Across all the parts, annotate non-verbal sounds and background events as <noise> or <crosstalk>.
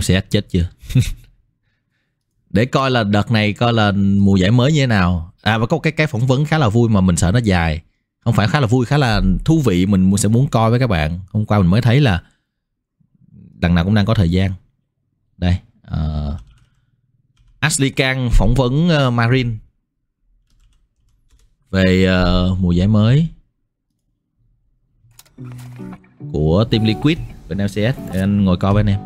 xem CH chết chưa <laughs> để coi là đợt này coi là mùa giải mới như thế nào à và có cái cái phỏng vấn khá là vui mà mình sợ nó dài không phải khá là vui khá là thú vị mình sẽ muốn coi với các bạn hôm qua mình mới thấy là đằng nào cũng đang có thời gian đây uh, Ashley Kang phỏng vấn uh, Marine về uh, mùa giải mới của team Liquid bên LCS anh ngồi coi với em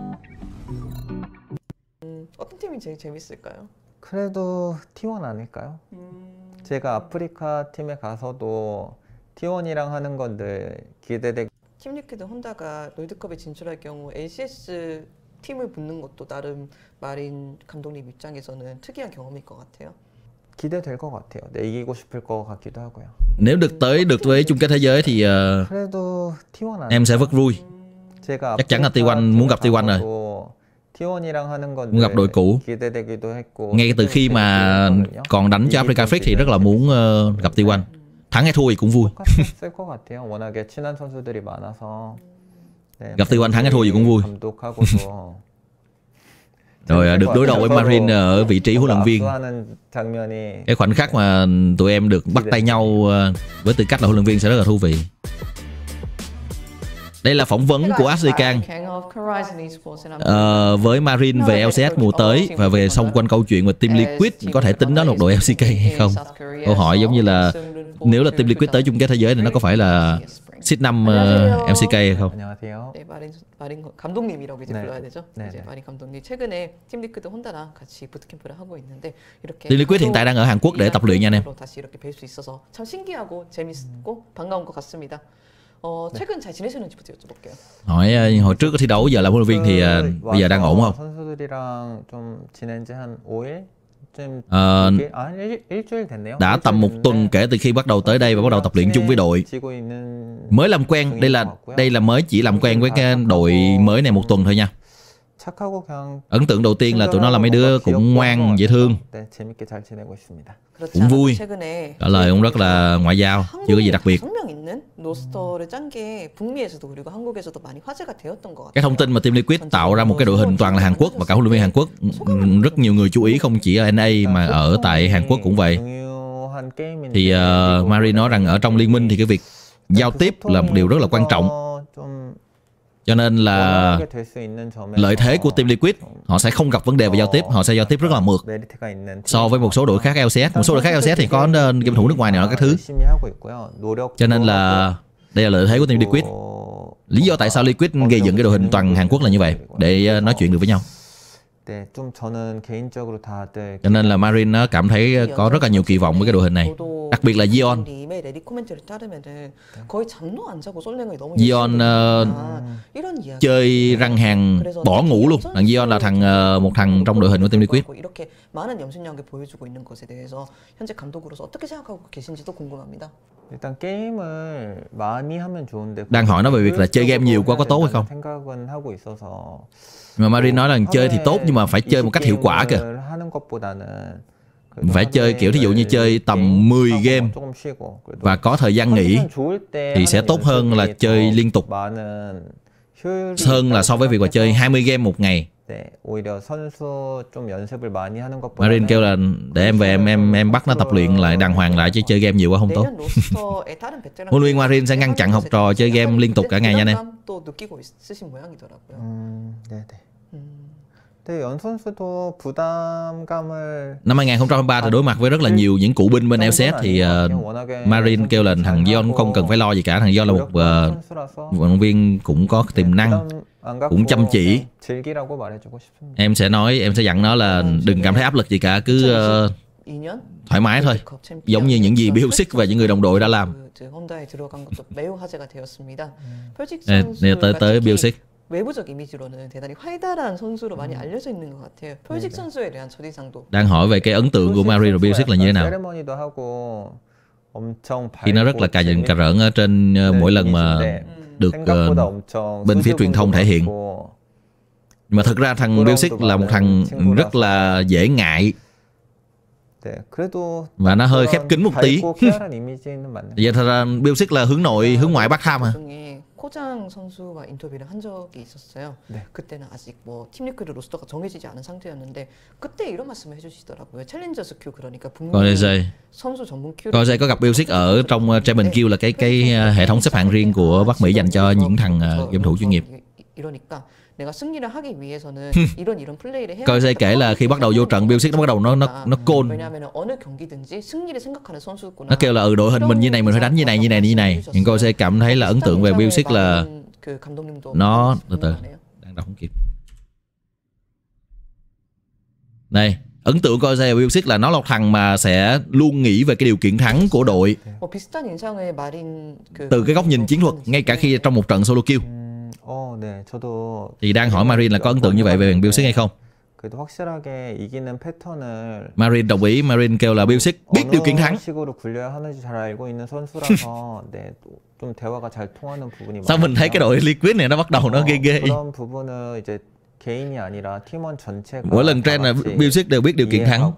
프이 제일 재밌을까요? 그래도 T1 아닐까요? 음... 제가 아프리카 팀에 가서도 T1이랑 하는 건들 기대되고 팀리퀴드 혼다가 롤드컵에 진출할 경우 ACS 팀을 붙는 것도 나름 마린 감독님 입장에서는 특이한 경험일 것 같아요. 기대될 것 같아요. 네, 이기고 싶을 것 같기도 하고요. Nếu được tới được với chung kết thế giới thì uh, em sẽ rất vui. 음. Chắc chắn là t i muốn gặp t i rồi. muốn gặp đội cũ ngay từ khi mà còn đánh cho Africa Flex thì rất là muốn uh, gặp T1 thắng hay thua thì cũng vui gặp T1 thắng hay thua thì cũng vui <laughs> rồi à, được đối đầu với Marine ở vị trí huấn luyện viên cái khoảnh khắc mà tụi em được bắt tay nhau ờ, với tư cách là huấn luyện viên sẽ rất là thú vị đây là phỏng vấn của Asican uh, ờ, với Marine về LCS mùa tới và về xung quanh câu chuyện về Team Liquid có thể tính đó là một đội LCK hay không? Câu hỏi giống như là nếu là Team Liquid tới chung kết thế giới thì nó có phải là Seed 5 uh, MCK hay không? 네, 마린, 마린 감독님이라고 이제 네. 불러야 되죠. 네, 이제 마린 감독님 최근에 팀 리퀴드 혼자랑 같이 부트캠프를 하고 있는데 이렇게 팀 리퀴드 hiện tại đang ở Hàn Quốc để tập luyện nha anh em. 다시 이렇게 뵐수 있어서 참 신기하고 재밌고 반가운 것 같습니다. Ờ, 최근 잘 지내시는지부터 여쭤볼게요. Hỏi hồi trước có thi đấu giờ làm huấn luyện viên thì à, bây giờ đang ổn không? 선수들이랑 좀 지낸 지한 5일 À, đã tầm một tuần kể từ khi bắt đầu tới đây và bắt đầu tập luyện chung với đội mới làm quen đây là đây là mới chỉ làm quen với cái đội mới này một tuần thôi nha Ấn tượng đầu tiên là tụi nó là mấy đứa cũng ngoan, dễ thương Cũng vui Trả lời cũng rất là ngoại giao, chưa có gì đặc biệt Cái thông tin mà Team Liquid tạo ra một cái đội hình toàn là Hàn Quốc Và cả huấn luyện viên Hàn Quốc ừ, ừ, Rất nhiều người chú ý không chỉ dạ, ở NA mà ở tại Hàn Quốc cũng vậy Thì uh, Mari nói rằng ở trong liên minh thì cái việc dạ, giao tiếp là một điều rất là quan trọng cho nên là lợi thế của team Liquid họ sẽ không gặp vấn đề về giao tiếp, họ sẽ giao tiếp rất là mượt. So với một số đội khác LCS, một số đội khác LCS thì có game thủ nước ngoài này nó các thứ. Cho nên là đây là lợi thế của team Liquid. Lý do tại sao Liquid gây dựng cái đội hình toàn Hàn Quốc là như vậy để ờ, nói chuyện được với nhau. Cho nên là Marin nó cảm thấy ờ, có rất là nhiều kỳ vọng với cái đội hình này Đặc biệt là Zion. Zion uh, chơi dạ. răng hàng bỏ ngủ luôn Thằng Zion là thằng uh, một thằng trong đội hình của Team Liquid Đang hỏi nó về việc là chơi game nhiều quá có tốt hay không mà Marie nói là chơi thì tốt nhưng mà phải chơi một cách hiệu quả kìa phải chơi kiểu thí dụ như chơi tầm 10 game và có thời gian nghỉ thì sẽ tốt hơn là chơi liên tục hơn là so với việc mà chơi 20 game một ngày Marin kêu là để em về em em em bắt nó tập luyện lại đàng hoàng lại chứ chơi game nhiều quá không tốt. Huấn luyện Marin sẽ ngăn chặn học trò chơi game liên tục cả ngày nha anh em. Năm 2023 thì đối mặt với rất là nhiều những cựu binh bên LCS thì uh, Marin kêu là thằng Dion không cần phải lo gì cả, thằng Dion là một vận động viên cũng có tiềm năng, cũng chăm chỉ. Em sẽ nói, em sẽ dặn nó là đừng cảm thấy áp lực gì cả, cứ uh, thoải mái thôi giống như những gì Biosic và những người đồng đội đã làm nên tới tới Biosic 외부적인 이미지로는 대단히 활달한 선수로 많이 알려져 있는 것 같아요. 폴식 선수에 대한 첫인상도. đang hỏi về cái ấn tượng của Marino Bielsic là như thế nào? Thì nó rất là cà dần cà rỡn ở trên ờ, mỗi lần mà được bên phía truyền thông thể hiện. Mà thật ra thằng Bielsic là một thằng rất là dễ ngại và nó hơi khép kín một tí <laughs> Vậy thật ra Bill là hướng nội, hướng ngoại Bắc Ham à 포장 선수가 인터뷰를 한 적이 있었어요. 네. 그때는 아직 뭐 팀리크드 로스터가 정해지지 않은 상태였는데 그때 이런 말씀을 해주시더라고요. 챌린저스 큐 그러니까 북미 선수 전문 큐. Có sẽ có gặp Bill ở trong Champions Q là cái cái hệ thống xếp hạng riêng của Bắc Mỹ dành cho những thằng game thủ chuyên nghiệp. 이러니까 Coi xe kể là khi bắt đầu vô trận Bill nó bắt đầu nó nó nó côn. Nó kêu là ừ đội hình mình như này mình phải đánh như này như này như này. Nhưng coi xe cảm thấy là ấn tượng về Bill là nó từ từ đang đọc không kịp. Này, ấn tượng coi xe Bill là nó là thằng mà sẽ luôn nghĩ về cái điều kiện thắng của đội. Từ cái góc nhìn chiến thuật ngay cả khi trong một trận solo kill thì đang hỏi Marin là có ấn tượng như vậy về bạn Bill hay không? Marin đồng ý, Marin kêu là Bilsic biết điều kiện thắng. <laughs> Sao mình thấy cái đội Liquid này nó bắt đầu nó ghê ghê. Mỗi lần trend là Bilsic đều biết điều kiện thắng.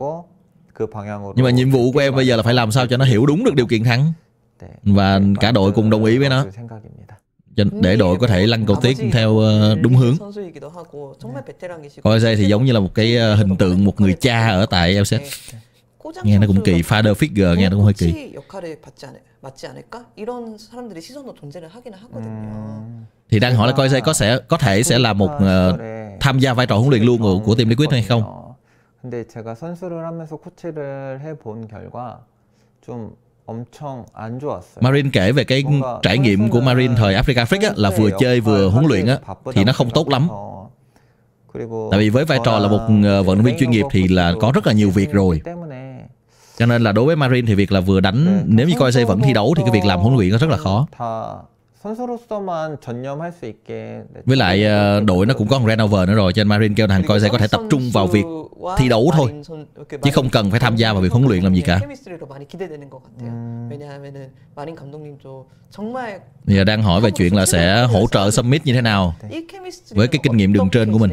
Nhưng mà nhiệm vụ của em bây giờ là phải làm sao cho nó hiểu đúng được điều kiện thắng. Và cả đội cùng đồng ý với nó để đội có thể lăn cầu tuyết theo đúng hướng. Jose thì giống như là một cái hình tượng một người cha ở tại LZ. Nghe nó cũng kỳ, father figure nghe nó cũng hơi kỳ. Thì đang hỏi là coi đây có sẽ có thể sẽ là một uh, tham gia vai trò huấn luyện luôn của, của team Liquid hay không? 근데 제가 선수를 하면서 코치를 해본 결과 좀 Marin kể về cái trải nghiệm của Marin thời Africa Freak á, là vừa chơi vừa huấn luyện á, thì nó không tốt lắm. Tại vì với vai trò là một ờ, vận động viên chuyên nghiệp thì là có rất là nhiều việc rồi. Cho nên là đối với Marin thì việc là vừa đánh, nếu như coi xe vẫn thi đấu thì cái việc làm huấn luyện nó rất là khó. Với lại ờ, đội nó cũng có thằng Renover nữa rồi Cho nên Marin kêu thằng coi sẽ có thể tập trung vào việc thi đấu thôi Chứ không cần phải tham gia vào việc huấn luyện làm gì cả Bây giờ đang hỏi về chuyện là sẽ hỗ trợ Summit như thế nào Với cái kinh nghiệm đường trên của mình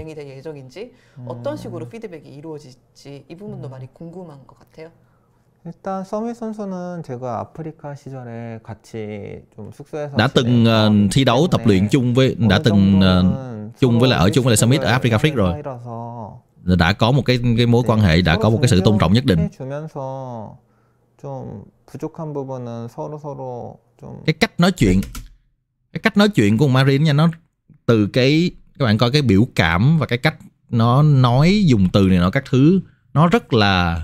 đã từng uh, thi đấu tập luyện chung với đã từng uh, chung với lại ở chung với lại Summit ở Africa Freak rồi đã có một cái cái mối quan hệ đã có một cái sự tôn trọng nhất định cái cách nói chuyện cái cách nói chuyện của Marin nha nó từ cái các bạn coi cái biểu cảm và cái cách nó nói dùng từ này nó các thứ nó rất là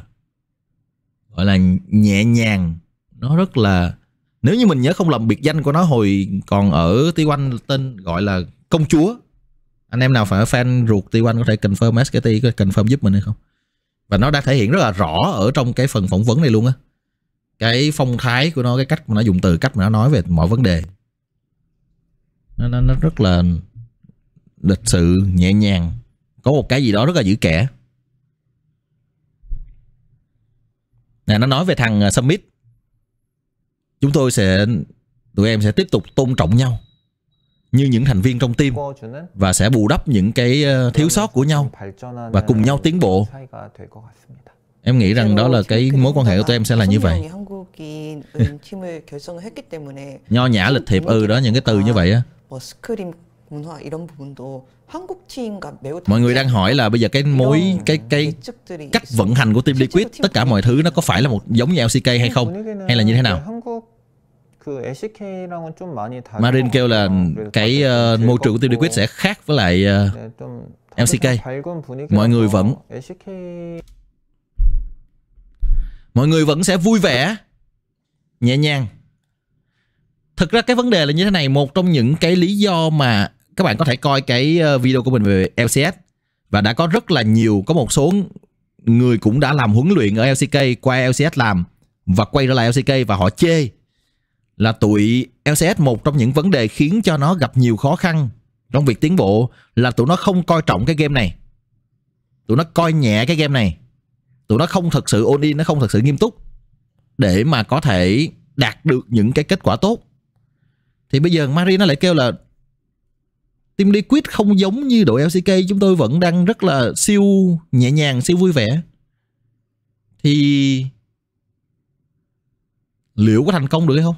gọi là nhẹ nhàng nó rất là nếu như mình nhớ không lầm biệt danh của nó hồi còn ở T1 tên gọi là công chúa anh em nào phải fan ruột T1 có thể confirm SKT có confirm giúp mình hay không và nó đã thể hiện rất là rõ ở trong cái phần phỏng vấn này luôn á cái phong thái của nó cái cách mà nó dùng từ cách mà nó nói về mọi vấn đề nó, nó, nó rất là lịch sự nhẹ nhàng có một cái gì đó rất là dữ kẻ Nè, nó nói về thằng ờ, Summit. Chúng tôi sẽ tụi em sẽ tiếp tục tôn trọng nhau như những thành viên trong team và sẽ bù đắp những cái ờ, thiếu sót của nhau và cùng nhau tiến bộ. Em nghĩ rằng đó là cái mối quan hệ của tụi em sẽ là như vậy. <laughs> Nho nhã lịch thiệp ừ đó những cái từ như vậy á. Ờ, Mọi người đang hỏi là bây giờ cái mối cái cái cách vận hành của Team Liquid tất cả mọi thứ nó có phải là một giống như LCK hay không hay là như thế nào? Marin kêu là cái uh, môi trường của Team Liquid sẽ khác với lại uh, LCK. Mọi người vẫn mọi người vẫn sẽ vui vẻ, nhẹ nhàng. Thực ra cái vấn đề là như thế này, một trong những cái lý do mà các bạn có thể coi cái ờ, video của mình về LCS và đã có rất là nhiều có một số người cũng đã làm huấn luyện ở LCK qua LCS làm và quay trở lại LCK và họ chê là tụi LCS một trong những vấn đề khiến cho nó gặp nhiều khó khăn trong việc tiến bộ là tụi nó không coi trọng cái game này. Tụi nó coi nhẹ cái game này. Tụi nó không thật sự ôn in, nó không thật sự nghiêm túc để mà có thể đạt được những cái kết quả tốt. Thì bây giờ Mari nó lại kêu là Team Liquid không giống như đội LCK chúng tôi vẫn đang rất là siêu nhẹ nhàng, siêu vui vẻ. Thì liệu có thành công được hay không?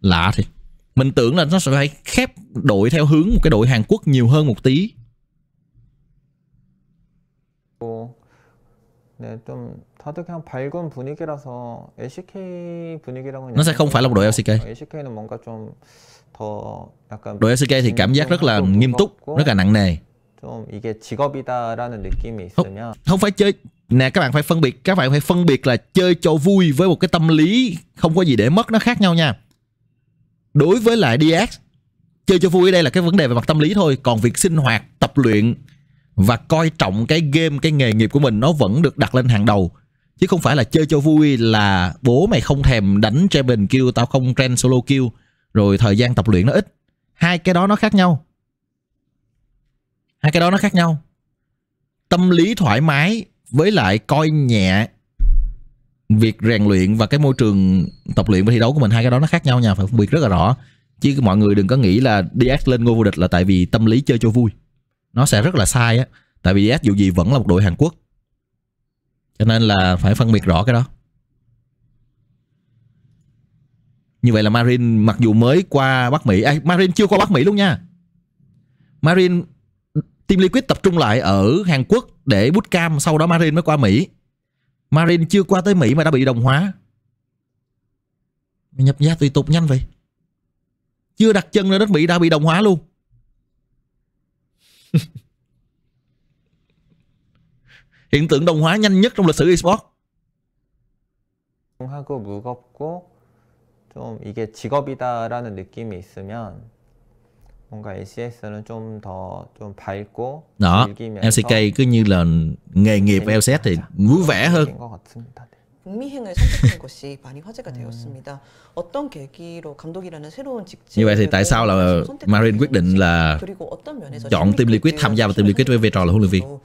Lạ thì mình tưởng là nó sẽ phải khép đội theo hướng một cái đội Hàn Quốc nhiều hơn một tí. 네, 좀 nó sẽ không phải là một đội LCK. Đội LCK thì cảm giác rất là nghiêm túc, rất là nặng nề. Không, không phải chơi nè các bạn phải phân biệt các bạn phải phân biệt là chơi cho vui với một cái tâm lý không có gì để mất nó khác nhau nha đối với lại DX chơi cho vui ở đây là cái vấn đề về mặt tâm lý thôi còn việc sinh hoạt tập luyện và coi trọng cái game cái nghề nghiệp của mình nó vẫn được đặt lên hàng đầu chứ không phải là chơi cho vui là bố mày không thèm đánh Draven kill tao không train solo kill rồi thời gian tập luyện nó ít hai cái đó nó khác nhau hai cái đó nó khác nhau tâm lý thoải mái với lại coi nhẹ việc rèn luyện và cái môi trường tập luyện và thi đấu của mình hai cái đó nó khác nhau nha phải phân biệt rất là rõ chứ mọi người đừng có nghĩ là DS lên ngôi vô địch là tại vì tâm lý chơi cho vui nó sẽ rất là sai á tại vì DS dù gì vẫn là một đội Hàn Quốc cho nên là phải phân biệt rõ cái đó. Như vậy là Marin mặc dù mới qua Bắc Mỹ, à, Marine chưa qua Bắc Mỹ luôn nha. Marin Team Liquid tập trung lại ở Hàn Quốc để bootcamp, sau đó Marin mới qua Mỹ. Marin chưa qua tới Mỹ mà đã bị đồng hóa. Nhập gia tùy tục nhanh vậy. Chưa đặt chân lên đất Mỹ đã bị đồng hóa luôn. <laughs> hiện tượng đồng hóa nhanh nhất trong lịch sử esports. 하고 무겁고 좀 이게 직업이다라는 느낌이 있으면 뭔가 ACS는 좀 밝고 Đó, LCK cứ như là nghề nghiệp LCS thì vui vẻ hơn. Như vậy thì tại sao là Marin quyết định là chọn Team Liquid tham gia vào Team Liquid với vai trò là huấn luyện viên?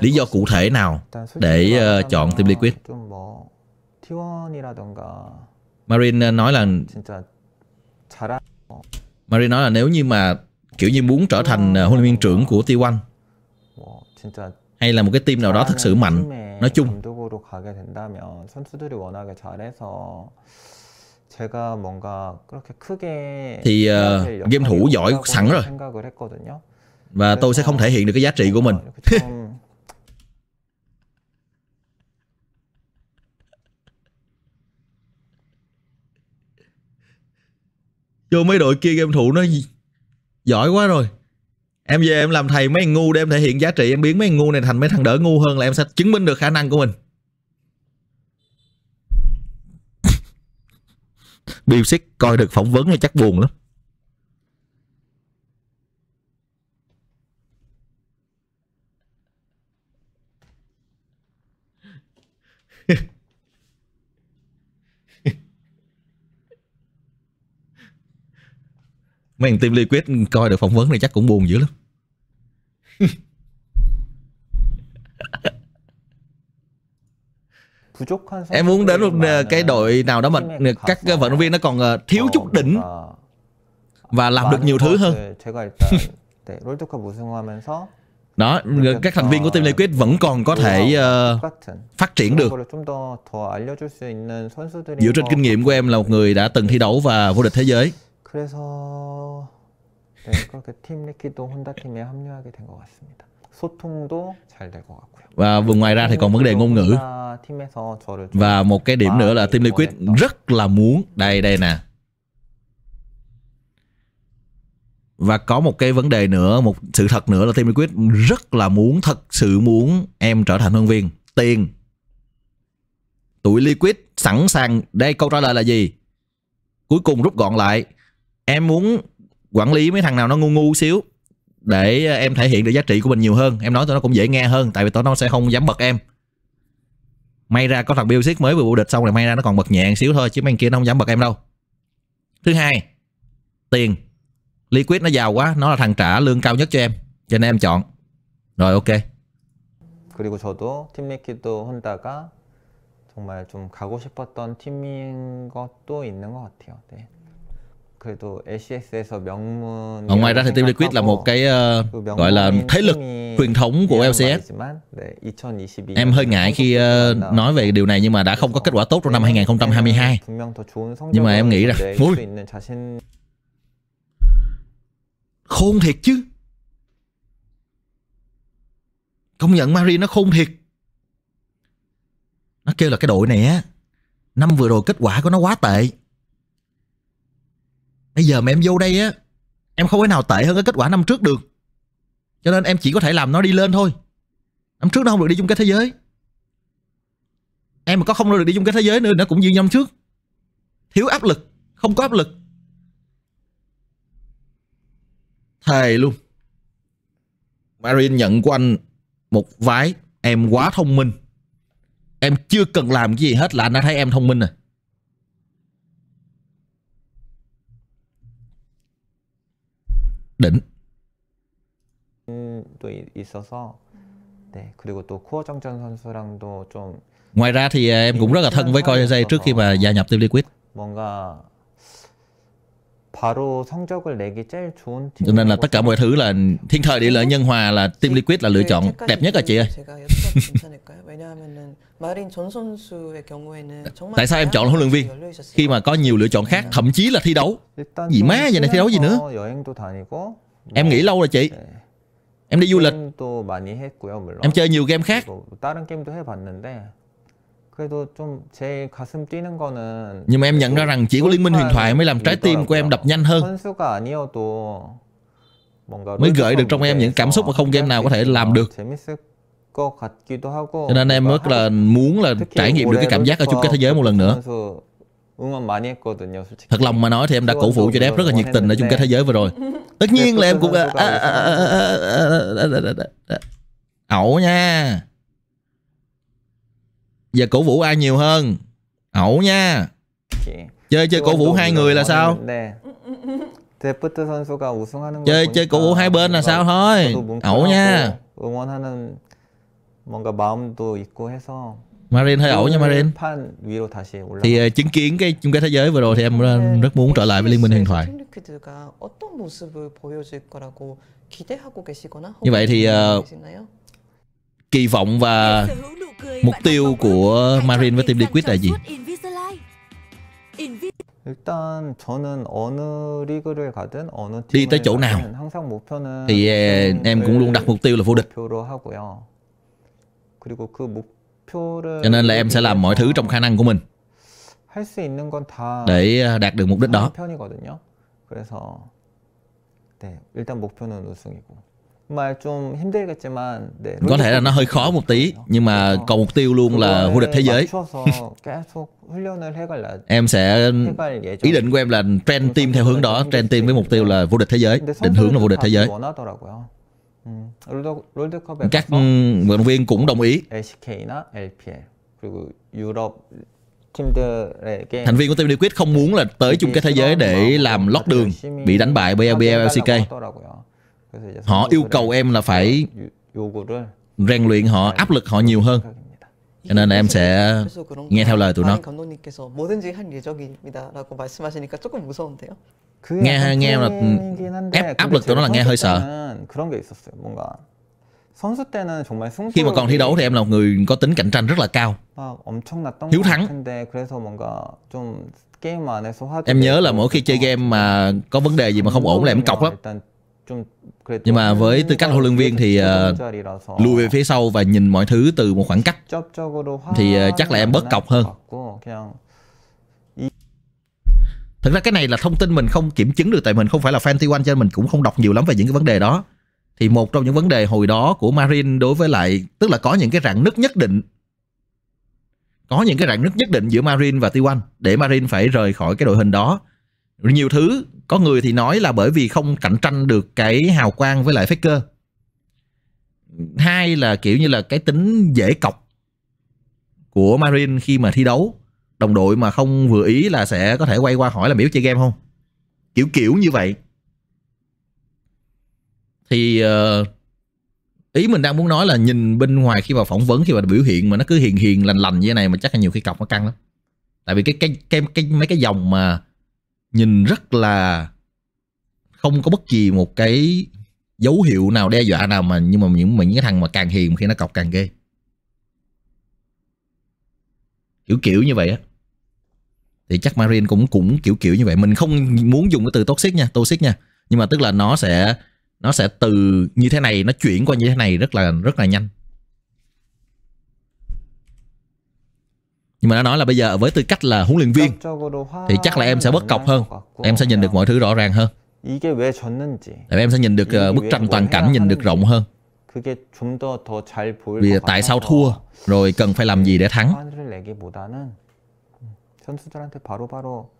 lý do cụ thể nào để ờ, chọn Team Liquid? Marine ờ, nói là Marine nói là nếu như mà kiểu như muốn trở thành ờ, huấn luyện viên trưởng của T1 hay là một cái team nào đó thực sự mạnh nói chung thì uh, game thủ giỏi sẵn rồi và tôi sẽ không thể hiện được cái giá trị của mình <laughs> vô mấy đội kia game thủ nó giỏi quá rồi em về em làm thầy mấy ngu để em thể hiện giá trị em biến mấy ngu này thành mấy thằng đỡ ngu hơn là em sẽ chứng minh được khả năng của mình <laughs> Bill Sick coi được phỏng vấn là chắc buồn lắm mấy thằng team liquid coi được phỏng vấn này chắc cũng buồn dữ lắm em muốn đến một cái đội nào đó mà các vận động viên nó còn thiếu chút đỉnh và làm được nhiều thứ hơn đó các thành viên của team liquid vẫn còn có thể uh, phát triển được dựa trên kinh nghiệm của em là một người đã từng thi đấu và vô địch thế giới 그래서 네, 그렇게 팀 레키도 혼다 팀에 합류하게 된 같습니다. 소통도 잘 같고요. Và vừa ngoài ra thì còn vấn đề ngôn ngữ. Và một cái điểm nữa là Team Liquid rất là muốn đây đây nè. Và có một cái vấn đề nữa, một sự thật nữa là Team Liquid rất là muốn thật sự muốn em trở thành huấn viên. Tiền. Tụi Liquid sẵn sàng đây câu trả lời là gì? Cuối cùng rút gọn lại em muốn quản lý mấy thằng nào nó ngu ngu xíu để em thể hiện được giá trị của mình nhiều hơn em nói tụi nó cũng dễ nghe hơn tại vì tụi nó sẽ không dám bật em may ra có thằng Biosis mới vừa vô địch xong rồi may ra nó còn bật nhẹ xíu thôi chứ mấy kia nó không dám bật em đâu thứ hai tiền liquid nó giàu quá nó là thằng trả lương cao nhất cho em cho nên em chọn rồi ok 그리고 저도 팀메이키도 혼다가 정말 좀 가고 싶었던 팀인 것도 있는 것 같아요. 네. Ở ngoài ra thì Team Liquid là một cái uh, gọi là thế lực truyền thống của LCS. Em hơi ngại khi uh, nói về điều này nhưng mà đã không có kết quả tốt trong năm 2022. Nhưng mà em nghĩ rằng, ui, khôn thiệt chứ. Công nhận Mari nó khôn thiệt. Nó kêu là cái đội này á, năm vừa rồi kết quả của nó quá tệ Bây giờ mà em vô đây á Em không thể nào tệ hơn cái kết quả năm trước được Cho nên em chỉ có thể làm nó đi lên thôi Năm trước nó không được đi chung kết thế giới Em mà có không được đi chung kết thế giới nữa Nó cũng như năm trước Thiếu áp lực Không có áp lực Thề luôn Marion nhận của anh Một vái Em quá thông minh Em chưa cần làm cái gì hết là anh đã thấy em thông minh rồi đỉnh. Ngoài ra thì à, em cũng rất là thân với Coi Dây trước khi mà gia nhập Team Liquid. Cho nên là tất cả mọi thứ là thiên thời địa lợi nhân hòa là Team Liquid là lựa chọn đẹp nhất à chị ơi. Tại sao em chọn huấn luyện viên khi mà có nhiều lựa chọn khác, thậm chí là thi đấu. Gì má vậy này thi đấu gì nữa? Em nghĩ lâu rồi chị. Em đi du lịch. Em chơi nhiều game khác. Nhưng mà em nhận ra rằng chỉ có Liên minh huyền thoại mới làm trái tim của em đập nhanh hơn Mới gợi được trong em những cảm xúc mà không game nào có thể làm được Cho nên em rất là muốn là trải nghiệm được cái cảm giác ở chung kết thế giới một lần nữa Thật lòng mà nói thì em đã cổ vũ cho Dev rất là nhiệt tình ở chung kết thế giới vừa rồi Tất nhiên là em cũng... ẩu nha và cổ vũ ai nhiều hơn ẩu nha chơi chơi cổ vũ hai người là sao chơi chơi cổ vũ hai bên là sao thôi ẩu nha 뭔가 마음도 있고 해서 Marin hơi ẩu nha Marin Thì uh, chứng kiến cái chung kết thế giới vừa rồi thì em rất muốn trở lại với Liên minh huyền thoại Như vậy thì uh, kỳ vọng và Mục tiêu của Marine và Team Liquid là gì? Đi tới chỗ nào Thì em cũng luôn đặt mục tiêu là vô địch Cho nên là em sẽ làm mọi thứ trong khả năng của mình Để đạt được mục đích đó 네, 일단 목표는 우승이고 có thể là nó hơi khó một tí nhưng mà còn mục tiêu luôn là vô địch thế giới <laughs> em sẽ ý định của em là trend team theo hướng đó trend team với mục tiêu là vô địch thế giới định hướng là vô địch thế giới ừ, các vận động viên cũng đồng ý thành viên của team liquid không muốn là tới chung kết thế giới để làm lót đường bị đánh bại bởi lbl lck họ yêu cầu em là phải ờ, rèn luyện họ dạ. áp lực họ nhiều hơn dạ. cho nên em sẽ nghe theo lời tụi nó nghe nghe là ép áp lực tụi nó là nghe hơi sợ khi mà còn thi đấu thì em là một người có tính cạnh tranh rất là cao hiếu thắng em nhớ là mỗi khi chơi game mà có vấn đề gì mà không ổn là em cọc lắm nhưng mà với tư cách huấn luyện viên thì uh, lùi về phía sau và nhìn mọi thứ từ một khoảng cách thì uh, chắc là em bớt cọc hơn. Thực ra cái này là thông tin mình không kiểm chứng được tại mình không phải là fan T1 cho nên mình cũng không đọc nhiều lắm về những cái vấn đề đó. Thì một trong những vấn đề hồi đó của Marin đối với lại tức là có những cái rạn nứt nhất định có những cái rạn nứt nhất định giữa Marin và T1 để Marin phải rời khỏi cái đội hình đó. Nhiều thứ có người thì nói là bởi vì không cạnh tranh được cái hào quang với lại faker. Hai là kiểu như là cái tính dễ cọc của Marine khi mà thi đấu. Đồng đội mà không vừa ý là sẽ có thể quay qua hỏi là biểu chơi game không? Kiểu kiểu như vậy. Thì ờ, ý mình đang muốn nói là nhìn bên ngoài khi mà phỏng vấn khi mà biểu hiện mà nó cứ hiền hiền lành lành như thế này mà chắc là nhiều khi cọc nó căng lắm tại vì cái cái cái, cái mấy cái dòng mà nhìn rất là không có bất kỳ một cái dấu hiệu nào đe dọa nào mà nhưng mà những mà những cái thằng mà càng hiền khi nó cọc càng ghê kiểu kiểu như vậy á thì chắc Marine cũng cũng kiểu kiểu như vậy mình không muốn dùng cái từ toxic nha toxic nha nhưng mà tức là nó sẽ nó sẽ từ như thế này nó chuyển qua như thế này rất là rất là nhanh nhưng mà nó nói là bây giờ với tư cách là huấn luyện viên thì chắc là em sẽ bất cọc hơn em sẽ nhìn được mọi thứ rõ ràng hơn em sẽ nhìn được ờ, bức tranh toàn cảnh nhìn được rộng hơn vì tại sao thua rồi cần phải làm gì để thắng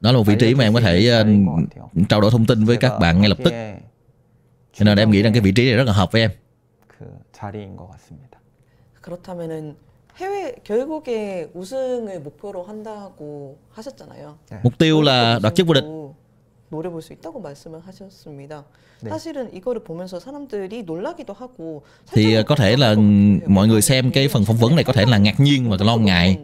đó là một vị trí mà em có thể ờ, trao đổi thông tin với các bạn ngay lập tức cho nên em nghĩ rằng cái vị trí này rất là hợp với em 해외 결국에 우승을 목표로 한다고 하셨잖아요. 네. 목표라 đoạt chức vô địch. 노려볼 수 있다고 말씀을 하셨습니다. 네. 사실은 이거를 보면서 사람들이 놀라기도 하고 thì có thể là mọi người xem cái phần phỏng vấn này có thể là ngạc nhiên và lo ngại.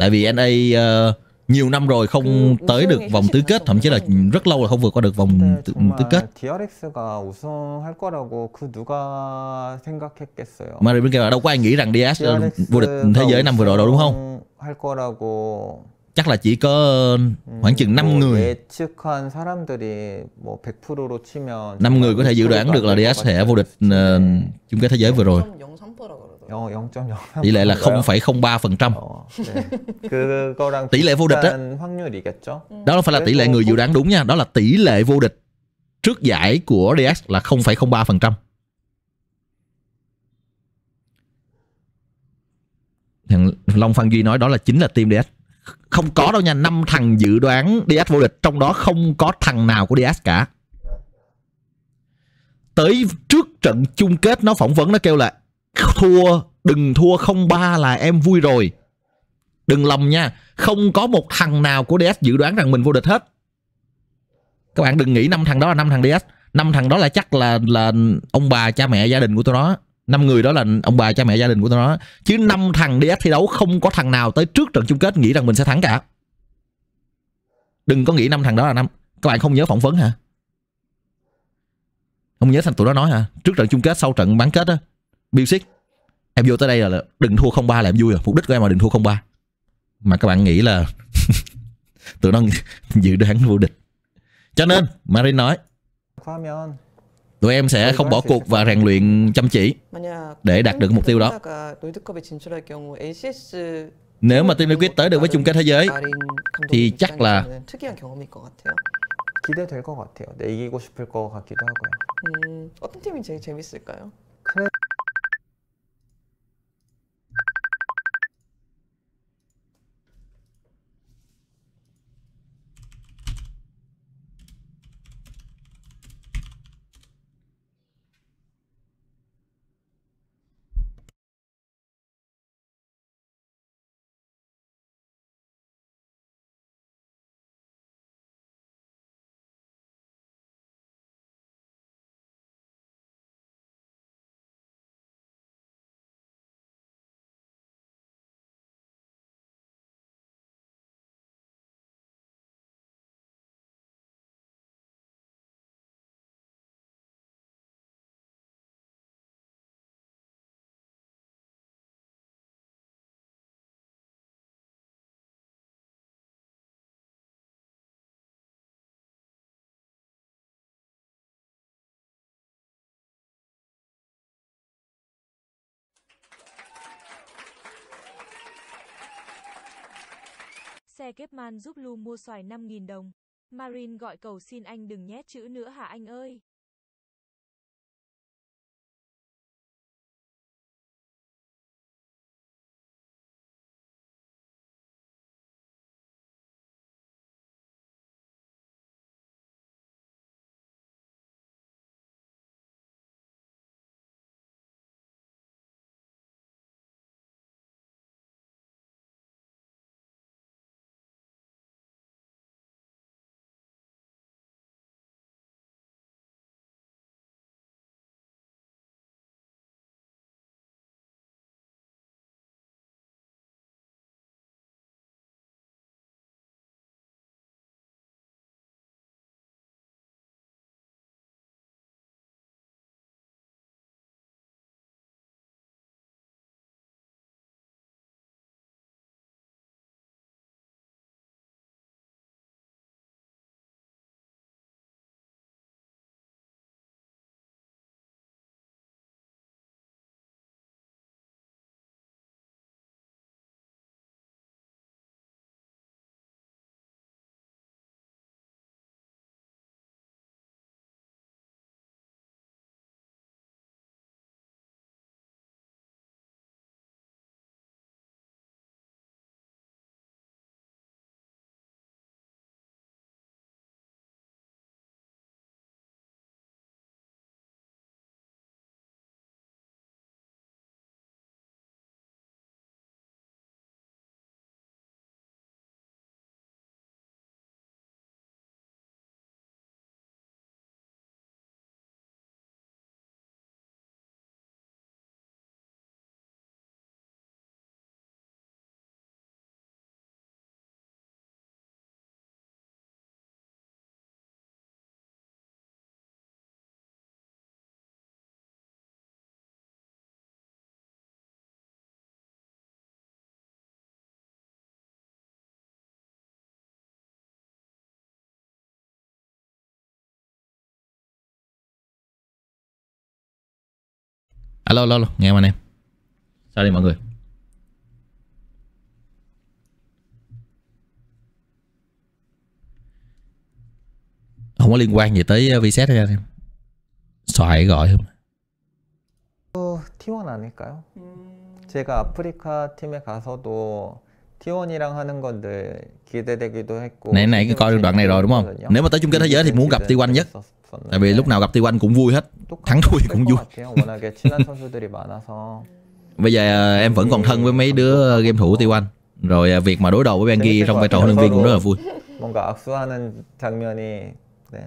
Tại vì NA uh, ờ, nhiều năm rồi không tới được vòng tứ kết thậm chí là rất lâu là không vượt qua được vòng tứ, tứ kết Mario là đâu có ai nghĩ rằng DS vô địch thế giới năm vừa rồi đâu đúng không chắc là chỉ có ừ, khoảng chừng 5 người 5 người có thể dự đoán được là DS sẽ vô địch ờ, chung kết thế giới vừa rồi tỷ lệ là 0,03% <laughs> tỷ lệ vô địch ừ. đó đó phải là tỷ lệ người dự đoán đúng nha đó là tỷ lệ vô địch trước giải của Diaz là 0,03% thằng Long Phan Duy nói đó là chính là team DS không có đâu nha năm thằng dự đoán DS vô địch trong đó không có thằng nào của DS cả tới trước trận chung kết nó phỏng vấn nó kêu là thua đừng thua không ba là em vui rồi đừng lầm nha không có một thằng nào của DS dự đoán rằng mình vô địch hết các bạn đừng nghĩ năm thằng đó là năm thằng DS năm thằng đó là chắc là là ông bà cha mẹ gia đình của tôi đó năm người đó là ông bà cha mẹ gia đình của tôi đó chứ năm thằng DS thi đấu không có thằng nào tới trước trận chung kết nghĩ rằng mình sẽ thắng cả đừng có nghĩ năm thằng đó là năm các bạn không nhớ phỏng vấn hả không nhớ thằng tụi đó nói hả trước trận chung kết sau trận bán kết á Music Em vô tới đây là, đừng thua 03 là em vui rồi Mục đích của em là đừng thua 03 Mà các bạn nghĩ là <laughs> Tụi nó <laughs> dự đoán vô địch Cho nên Marin nói Tụi em sẽ không bỏ cuộc và rèn luyện chăm chỉ Để đạt được mục tiêu đó Nếu mà Team Liquid tới được với chung kết thế giới Thì chắc là 기대될 것 같아요. 내 이기고 싶을 것 같기도 하고요. 음, 어떤 팀이 제일 재밌을까요? Xe kép man giúp Lu mua xoài 5.000 đồng. Marin gọi cầu xin anh đừng nhét chữ nữa hả anh ơi. Alo alo alo Nghe anh em Sao đây mọi người Không có liên quan gì tới ờ, VSET hay em Xoài gọi không T1 아닐까요? 제가 아프리카 팀에 가서도 T1이랑 하는 건데 기대되기도 했고. Này này cái coi đoạn này rồi đúng không? Nếu mà tới chung kết thế giới thì muốn gặp T1 nhất. Tại vì lúc nào gặp T1 cũng vui hết, thắng thua cũng vui. Bây giờ ờ, em vẫn còn thân với mấy đứa game thủ T1. Rồi ờ, việc mà đối đầu với Bengi trong vai trò huấn luyện viên cũng rất là vui. 뭔가 악수하는 장면이 네.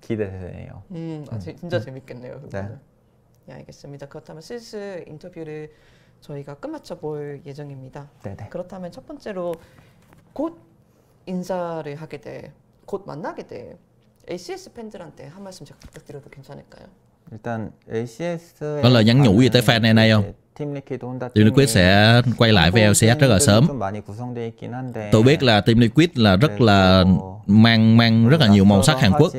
기대되네요. 음, 아, ừ. 지, 진짜 재밌겠네요. 네. 네, 알겠습니다. 그렇다면 슬슬 인터뷰를 저희가 끝마쳐 볼 예정입니다. 네네. 그렇다면 첫 번째로 곧 인사를 하게 돼, 곧 만나게 돼 ACS 팬들한테 한 말씀 제가 부탁드려도 괜찮을까요? Có vâng, lời nhắn nhủ gì tới fan này này không? Team Liquid sẽ quay lại với LCS rất là sớm. Tôi biết là Team Liquid là rất là mang mang rất là nhiều màu sắc Hàn Quốc.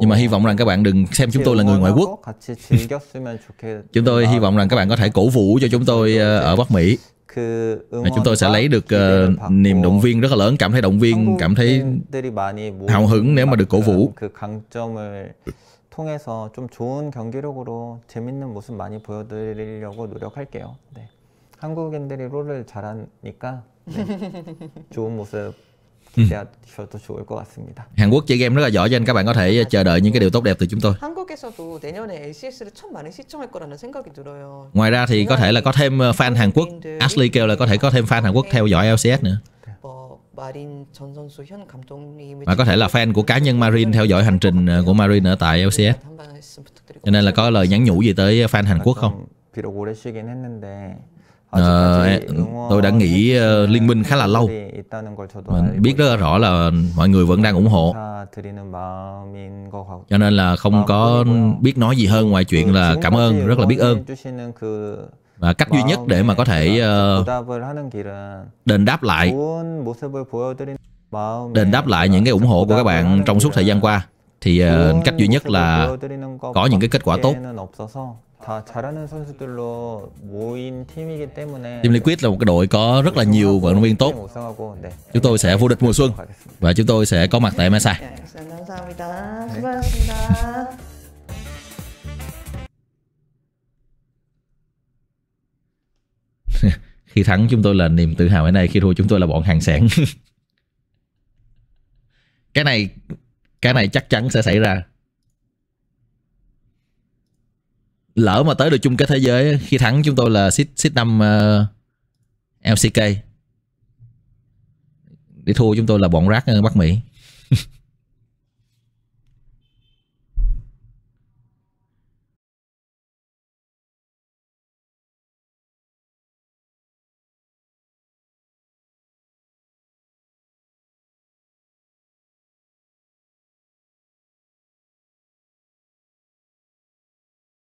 Nhưng mà hy vọng rằng các bạn đừng xem chúng tôi là người ngoại quốc. <laughs> chúng tôi hy vọng rằng các bạn có thể cổ vũ cho chúng tôi ờ, ở Bắc Mỹ. chúng tôi sẽ lấy được uh, niềm động viên rất là lớn cảm thấy động viên cảm thấy hào hứng nếu mà được cổ vũ 통해서 한국인들이 롤을 잘하니까 네. 좋은 모습 Ừ. thì ừ. 제가 저도 좋을 것 같습니다. Hàn Quốc chơi game rất là giỏi cho nên các bạn có thể chờ đợi những cái điều tốt đẹp từ chúng tôi. 한국에서도 내년에 ACS를 참 많이 시청할 거라는 생각이 들어요. Ngoài ra thì có thể là có thêm ờ, fan Hàn Quốc. Ashley kêu là có thể có thêm fan Hàn Quốc theo dõi LCS nữa. Ờ, Và có thể là fan của cá nhân Marin theo dõi hành trình ờ, của Marin ở tại LCS. Cho nên là có lời nhắn nhủ gì tới fan Hàn Quốc không? 비록 오래 쉬긴 했는데 À, tôi đã nghĩ uh, liên minh khá là lâu mình biết rất rõ là mọi người vẫn đang ủng hộ cho nên là không có biết nói gì hơn ngoài chuyện ừ, là cảm ơn rất là biết ơn và cách duy nhất để mà có thể uh, đền đáp lại đền đáp lại những cái ủng hộ của các bạn trong suốt thời gian qua thì uh, cách duy nhất là có những cái kết quả tốt Team Liquid là một cái đội có rất là nhiều vận động viên tốt. Chúng tôi sẽ vô địch mùa xuân và chúng tôi sẽ có mặt tại Mesa. khi thắng chúng tôi là niềm tự hào ở này. khi thua chúng tôi là bọn hàng sản <laughs> cái này cái này chắc chắn sẽ xảy ra lỡ mà tới được chung kết thế giới khi thắng chúng tôi là seed seed năm uh, ờ, LCK để thua chúng tôi là bọn rác ờ, Bắc Mỹ